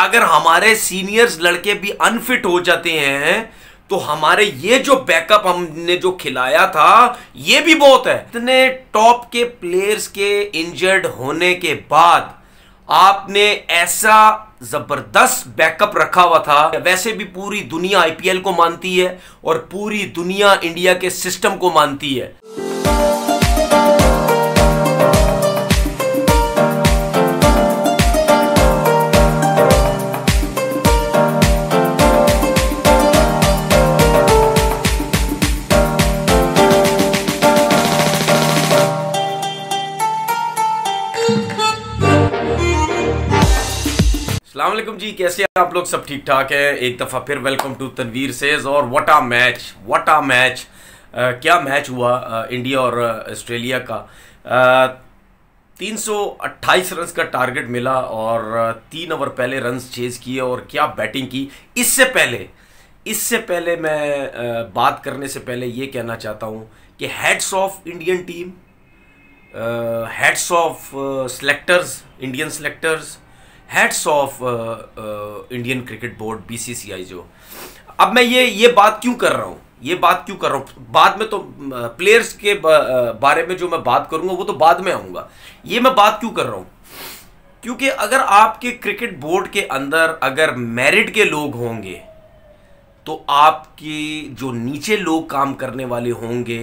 अगर हमारे सीनियर्स लड़के भी अनफिट हो जाते हैं तो हमारे ये जो बैकअप हमने जो खिलाया था ये भी बहुत है इतने टॉप के प्लेयर्स के इंजर्ड होने के बाद आपने ऐसा जबरदस्त बैकअप रखा हुआ था वैसे भी पूरी दुनिया आईपीएल को मानती है और पूरी दुनिया इंडिया के सिस्टम को मानती है जी कैसे आप लोग सब ठीक ठाक हैं एक दफ़ा फिर वेलकम टू तनवीर सेज और what a match what a match क्या मैच हुआ आ, इंडिया और ऑस्ट्रेलिया का सौ 328 रन का टारगेट मिला और तीन ओवर पहले रन चेज किए और क्या बैटिंग की इससे पहले इससे पहले मैं आ, बात करने से पहले ये कहना चाहता हूँ कि heads off Indian team heads off selectors Indian selectors heads off Indian cricket board BCCI जो अब मैं ये ये बात क्यों कर रहा हूँ ये बात क्यों कर रहा हूँ बाद में तो प्लेयर्स के बारे में जो मैं बात करूंगा वो तो बाद में आऊँगा ये मैं बात क्यों कर रहा हूँ क्योंकि अगर आपके क्रिकेट बोर्ड के अंदर अगर मेरिट के लोग होंगे तो आपके जो नीचे लोग काम करने वाले होंगे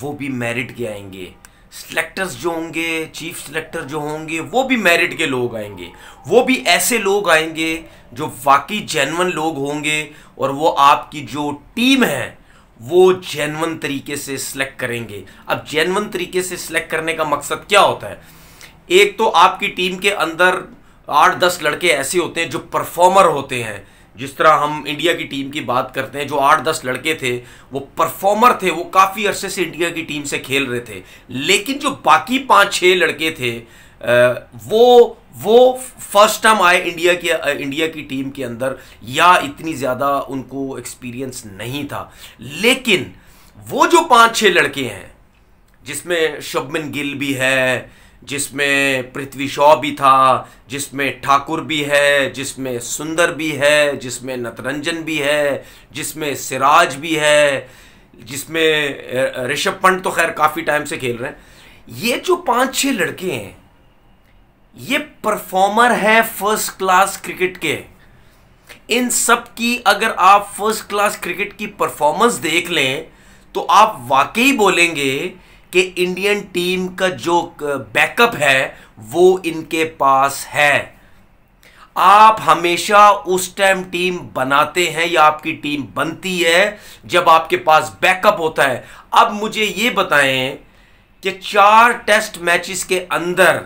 वो भी मेरिट के आएंगे सेलेक्टर्स जो होंगे चीफ सेलेक्टर जो होंगे वो भी मेरिट के लोग आएंगे वो भी ऐसे लोग आएंगे जो वाकई जैनवन लोग होंगे और वो आपकी जो टीम है वो जैनवन तरीके से सिलेक्ट करेंगे अब जैनवन तरीके से सिलेक्ट करने का मकसद क्या होता है एक तो आपकी टीम के अंदर आठ दस लड़के ऐसे होते हैं जो परफॉर्मर होते हैं जिस तरह हम इंडिया की टीम की बात करते हैं जो आठ दस लड़के थे वो परफॉर्मर थे वो काफ़ी अरसे से इंडिया की टीम से खेल रहे थे लेकिन जो बाकी पाँच छः लड़के थे वो वो फर्स्ट टाइम आए इंडिया के इंडिया की टीम के अंदर या इतनी ज़्यादा उनको एक्सपीरियंस नहीं था लेकिन वो जो पाँच छः लड़के हैं जिसमें शुभमिन गिल भी है जिसमें पृथ्वी शॉ भी था जिसमें ठाकुर भी है जिसमें सुंदर भी है जिसमें नतरंजन भी है जिसमें सिराज भी है जिसमें ऋषभ पंत तो खैर काफ़ी टाइम से खेल रहे हैं ये जो पांच छह लड़के हैं ये परफॉर्मर हैं फर्स्ट क्लास क्रिकेट के इन सब की अगर आप फर्स्ट क्लास क्रिकेट की परफॉर्मेंस देख लें तो आप वाकई बोलेंगे कि इंडियन टीम का जो बैकअप है वो इनके पास है आप हमेशा उस टाइम टीम बनाते हैं या आपकी टीम बनती है जब आपके पास बैकअप होता है अब मुझे ये बताएं कि चार टेस्ट मैचेस के अंदर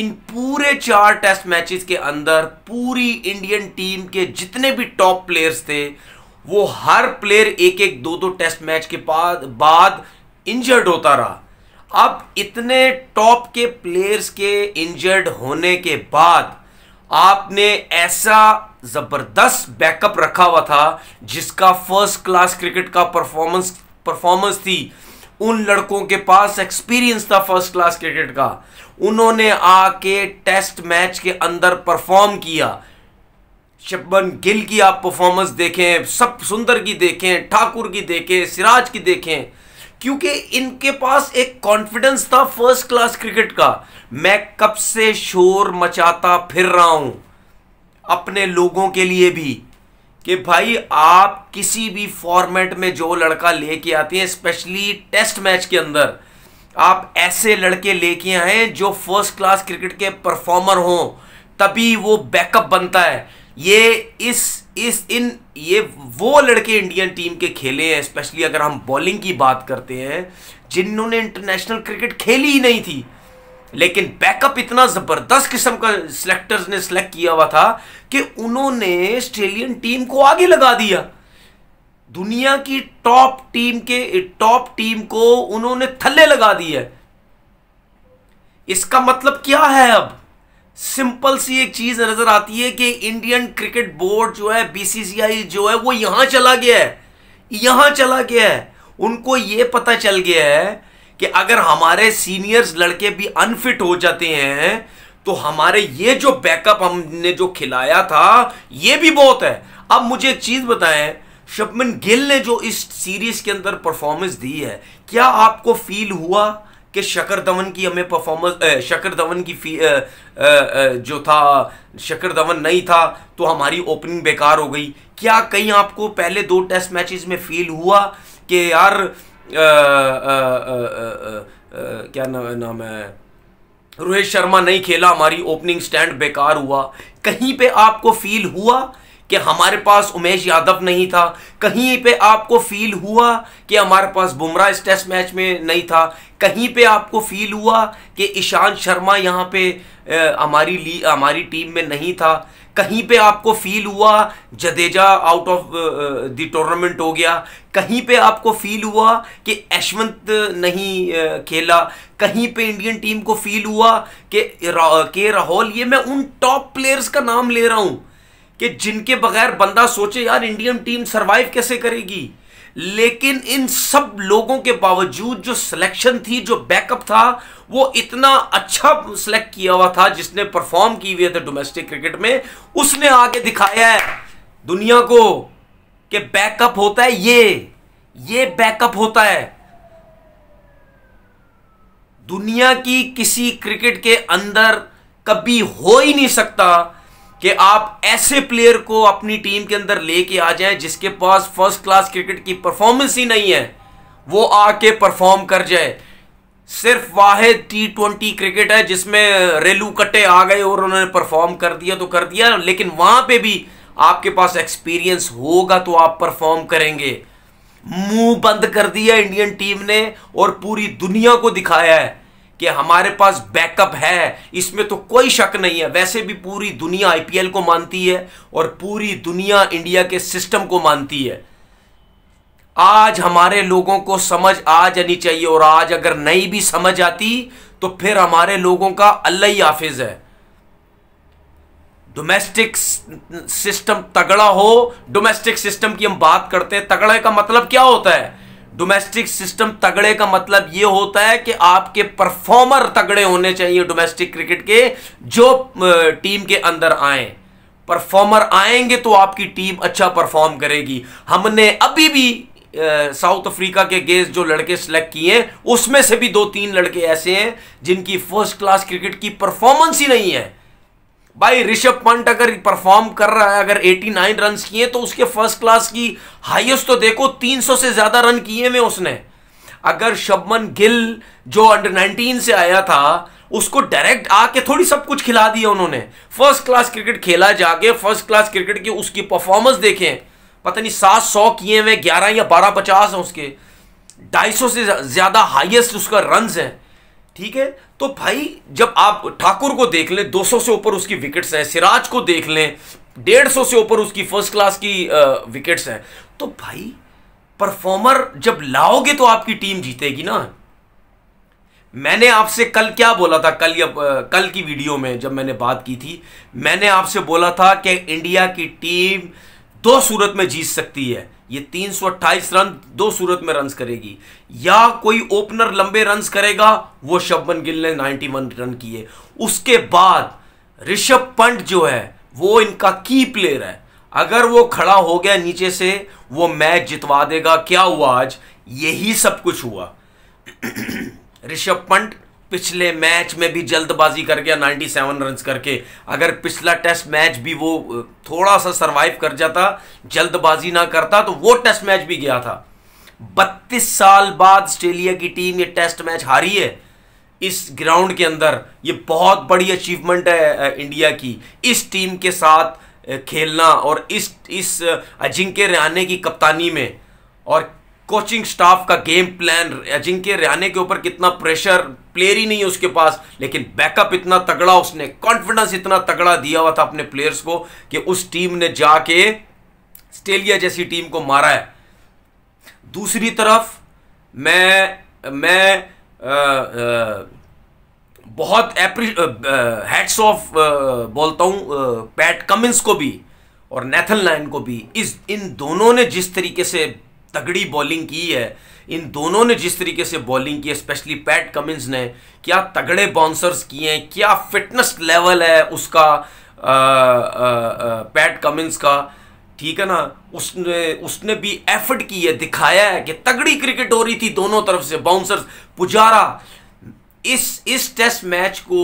इन पूरे चार टेस्ट मैचेस के अंदर पूरी इंडियन टीम के जितने भी टॉप प्लेयर्स थे वो हर प्लेयर एक एक दो दो टेस्ट मैच के बाद बाद इंजर्ड होता रहा अब इतने टॉप के प्लेयर्स के इंजर्ड होने के बाद आपने ऐसा ज़बरदस्त बैकअप रखा हुआ था जिसका फर्स्ट क्लास क्रिकेट का परफॉर्मेंस परफॉर्मेंस थी उन लड़कों के पास एक्सपीरियंस था फर्स्ट क्लास क्रिकेट का उन्होंने आके टेस्ट मैच के अंदर परफॉर्म किया शबन गिल की आप परफॉर्मेंस देखें सब सुंदर की देखें ठाकुर की देखें सिराज की देखें क्योंकि इनके पास एक कॉन्फिडेंस था फर्स्ट क्लास क्रिकेट का मैं कब से शोर मचाता फिर रहा हूं अपने लोगों के लिए भी कि भाई आप किसी भी फॉर्मेट में जो लड़का लेके आते हैं स्पेशली टेस्ट मैच के अंदर आप ऐसे लड़के लेके आए जो फर्स्ट क्लास क्रिकेट के परफॉर्मर हों तभी वो बैकअप बनता है ये इस इस इन ये वो लड़के इंडियन टीम के खेले हैं स्पेशली अगर हम बॉलिंग की बात करते हैं जिन्होंने इंटरनेशनल क्रिकेट खेली ही नहीं थी लेकिन बैकअप इतना ज़बरदस्त किस्म का सिलेक्टर्स ने सिलेक्ट किया हुआ था कि उन्होंने ऑस्ट्रेलियन टीम को आगे लगा दिया दुनिया की टॉप टीम के टॉप टीम को उन्होंने थल्ले लगा दिया इसका मतलब क्या है अब सिंपल सी एक चीज नजर आती है कि इंडियन क्रिकेट बोर्ड जो है बीसीसीआई जो है वो यहां चला गया है यहां चला गया है उनको ये पता चल गया है कि अगर हमारे सीनियर्स लड़के भी अनफिट हो जाते हैं तो हमारे ये जो बैकअप हमने जो खिलाया था ये भी बहुत है अब मुझे एक चीज बताएं शुभमन गिल ने जो इस सीरीज के अंदर परफॉर्मेंस दी है क्या आपको फील हुआ कि शकर धवन की हमें परफॉर्मेंस शकर धवन की फी आ, आ, आ, जो था शकर धवन नहीं था तो हमारी ओपनिंग बेकार हो गई क्या कहीं आपको पहले दो टेस्ट मैचेस में फील हुआ कि यार क्या ना, नाम है रोहित शर्मा नहीं खेला हमारी ओपनिंग स्टैंड बेकार हुआ कहीं पे आपको फील हुआ कि हमारे पास उमेश यादव नहीं था कहीं पे आपको फील हुआ कि हमारे पास बुमराह इस टेस्ट मैच में नहीं था कहीं पे आपको फील हुआ कि ईशांत शर्मा यहाँ पे हमारी ली हमारी टीम में नहीं था कहीं पे आपको फील हुआ Jadeja out of the tournament हो गया कहीं पे आपको फील हुआ कि यशवंत नहीं खेला कहीं पे इंडियन टीम को फील हुआ कि के राहुल ये मैं उन टॉप प्लेयर्स का नाम ले रहा हूँ कि जिनके बगैर बंदा सोचे यार इंडियन टीम सरवाइव कैसे करेगी लेकिन इन सब लोगों के बावजूद जो सिलेक्शन थी जो बैकअप था वो इतना अच्छा सिलेक्ट किया हुआ था जिसने परफॉर्म की हुई थी डोमेस्टिक क्रिकेट में उसने आगे दिखाया है दुनिया को कि बैकअप होता है ये ये बैकअप होता है दुनिया की किसी क्रिकेट के अंदर कभी हो ही नहीं सकता कि आप ऐसे प्लेयर को अपनी टीम के अंदर लेके आ जाएं जिसके पास फर्स्ट क्लास क्रिकेट की परफॉर्मेंस ही नहीं है वो आके परफॉर्म कर जाए सिर्फ वाहिद टी ट्वेंटी क्रिकेट है जिसमें रेलू कट्टे आ गए और उन्होंने परफॉर्म कर दिया तो कर दिया लेकिन वहां पे भी आपके पास एक्सपीरियंस होगा तो आप परफॉर्म करेंगे मुंह बंद कर दिया इंडियन टीम ने और पूरी दुनिया को दिखाया है कि हमारे पास बैकअप है इसमें तो कोई शक नहीं है वैसे भी पूरी दुनिया आईपीएल को मानती है और पूरी दुनिया इंडिया के सिस्टम को मानती है आज हमारे लोगों को समझ आ जानी चाहिए और आज अगर नहीं भी समझ आती तो फिर हमारे लोगों का अल्लाह ही हाफिज है डोमेस्टिक सिस्टम तगड़ा हो डोमेस्टिक सिस्टम की हम बात करते हैं तगड़े का मतलब क्या होता है डोमेस्टिक सिस्टम तगड़े का मतलब यह होता है कि आपके परफॉर्मर तगड़े होने चाहिए डोमेस्टिक क्रिकेट के जो टीम के अंदर आए परफॉर्मर आएंगे तो आपकी टीम अच्छा परफॉर्म करेगी हमने अभी भी साउथ अफ्रीका के गेस्ट जो लड़के सेलेक्ट किए हैं उसमें से भी दो तीन लड़के ऐसे हैं जिनकी फर्स्ट क्लास क्रिकेट की परफॉर्मेंस ही नहीं है भाई ऋषभ पंत अगर परफॉर्म कर रहा है अगर 89 रन किए तो उसके फर्स्ट क्लास की हाईएस्ट तो देखो 300 से ज्यादा रन किए में उसने अगर शबमन गिल जो अंडर 19 से आया था उसको डायरेक्ट आके थोड़ी सब कुछ खिला दिया उन्होंने फर्स्ट क्लास क्रिकेट खेला जाके फर्स्ट क्लास क्रिकेट की उसकी परफॉर्मेंस देखें पता नहीं सात सौ किए हुए ग्यारह या बारह पचास हैं उसके ढाई सौ से ज्यादा हाइएस्ट उसका रन है ठीक है तो भाई जब आप ठाकुर को देख लें 200 से ऊपर उसकी विकेट्स हैं सिराज को देख लें 150 से ऊपर उसकी फर्स्ट क्लास की विकेट्स हैं तो भाई परफॉर्मर जब लाओगे तो आपकी टीम जीतेगी ना मैंने आपसे कल क्या बोला था कल या कल की वीडियो में जब मैंने बात की थी मैंने आपसे बोला था कि इंडिया की टीम दो सूरत में जीत सकती है ये 328 रन दो सूरत में रन करेगी या कोई ओपनर लंबे रन करेगा वो शब्बन गिल ने 91 रन किए उसके बाद ऋषभ पंत जो है वो इनका की प्लेयर है अगर वो खड़ा हो गया नीचे से वो मैच जितवा देगा क्या हुआ आज यही सब कुछ हुआ ऋषभ पंत पिछले मैच में भी जल्दबाजी कर गया 97 रन करके अगर पिछला टेस्ट मैच भी वो थोड़ा सा सरवाइव कर जाता जल्दबाजी ना करता तो वो टेस्ट मैच भी गया था 32 साल बाद ऑस्ट्रेलिया की टीम ये टेस्ट मैच हारी है इस ग्राउंड के अंदर ये बहुत बड़ी अचीवमेंट है इंडिया की इस टीम के साथ खेलना और इस इस अजिंक्य रहाने की कप्तानी में और कोचिंग स्टाफ का गेम प्लान अजिंक्य रहने के ऊपर कितना प्रेशर प्लेयर ही नहीं है उसके पास लेकिन बैकअप इतना तगड़ा उसने कॉन्फिडेंस इतना तगड़ा दिया हुआ था अपने प्लेयर्स को कि उस टीम ने जाके ऑस्ट्रेलिया जैसी टीम को मारा है दूसरी तरफ मैं मैं आ, आ, बहुत हेड्स ऑफ बोलता हूँ पैट कमिंस को भी और नेथन लाइन को भी इस इन दोनों ने जिस तरीके से तगड़ी बॉलिंग की है इन दोनों ने जिस तरीके से बॉलिंग की है स्पेशली पैट कमिंस ने क्या तगड़े बाउंसर्स किए हैं क्या फिटनेस लेवल है उसका आ, आ, आ, पैट कमिंस का ठीक है ना उसने उसने भी एफर्ट की है दिखाया है कि तगड़ी क्रिकेट हो रही थी दोनों तरफ से बाउंसर्स पुजारा इस इस टेस्ट मैच को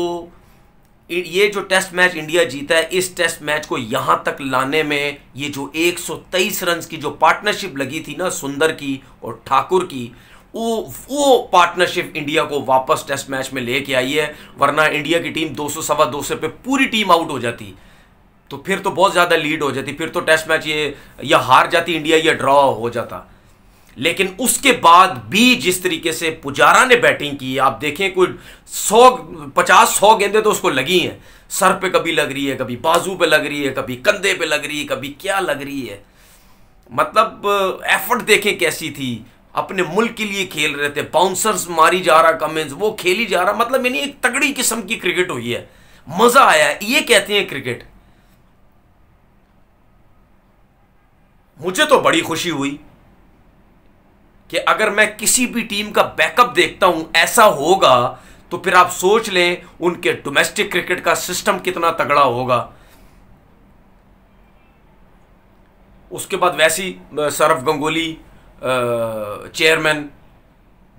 ये जो टेस्ट मैच इंडिया जीता है इस टेस्ट मैच को यहां तक लाने में ये जो 123 रन्स की जो पार्टनरशिप लगी थी ना सुंदर की और ठाकुर की वो वो पार्टनरशिप इंडिया को वापस टेस्ट मैच में लेके आई है वरना इंडिया की टीम दो सौ सवा दो सौ पे पूरी टीम आउट हो जाती तो फिर तो बहुत ज़्यादा लीड हो जाती फिर तो टेस्ट मैच ये या हार जाती इंडिया या ड्रॉ हो जाता लेकिन उसके बाद भी जिस तरीके से पुजारा ने बैटिंग की आप देखें कोई सौ पचास सौ गेंदे तो उसको लगी हैं सर पे कभी लग रही है कभी बाजू पे लग रही है कभी कंधे पे लग रही है कभी क्या लग रही है मतलब एफर्ट देखें कैसी थी अपने मुल्क के लिए खेल रहे थे बाउंसर्स मारी जा रहा कमेंस वो खेली जा रहा मतलब यानी एक तगड़ी किस्म की क्रिकेट हुई है मजा आया ये कहते हैं क्रिकेट मुझे तो बड़ी खुशी हुई कि अगर मैं किसी भी टीम का बैकअप देखता हूं ऐसा होगा तो फिर आप सोच लें उनके डोमेस्टिक क्रिकेट का सिस्टम कितना तगड़ा होगा उसके बाद वैसी सरफ गंगोली चेयरमैन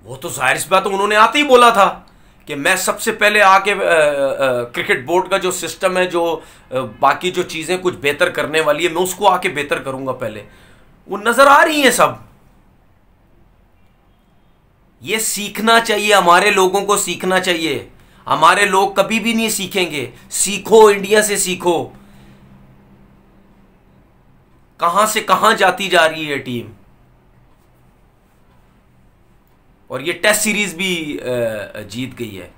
वो तो जाहिर सी बात उन्होंने आते ही बोला था कि मैं सबसे पहले आके क्रिकेट बोर्ड का जो सिस्टम है जो आ, बाकी जो चीज़ें कुछ बेहतर करने वाली है मैं उसको आके बेहतर करूँगा पहले वो नज़र आ रही हैं सब ये सीखना चाहिए हमारे लोगों को सीखना चाहिए हमारे लोग कभी भी नहीं सीखेंगे सीखो इंडिया से सीखो कहां से कहां जाती जा रही है टीम और ये टेस्ट सीरीज भी जीत गई है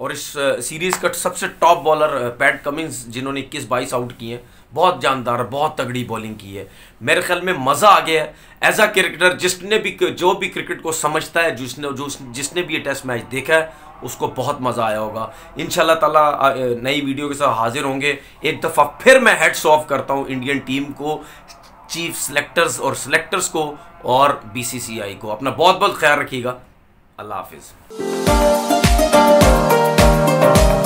और इस सीरीज़ का सबसे टॉप बॉलर पैट कमिंस जिन्होंने इक्कीस बाईस आउट किए हैं बहुत जानदार बहुत तगड़ी बॉलिंग की है मेरे ख्याल में मज़ा आ गया है एज अ क्रिकेटर जिसने भी जो भी क्रिकेट को समझता है जिसने जो जिसने भी ये टेस्ट मैच देखा है उसको बहुत मज़ा आया होगा इन ताला नई वीडियो के साथ हाजिर होंगे एक दफ़ा फिर मैं हेड्स ऑफ करता हूँ इंडियन टीम को चीफ सेलेक्टर्स और सेलेक्टर्स को और बी को अपना बहुत बहुत ख्याल रखिएगा अल्लाह हाफिज़ Thank you.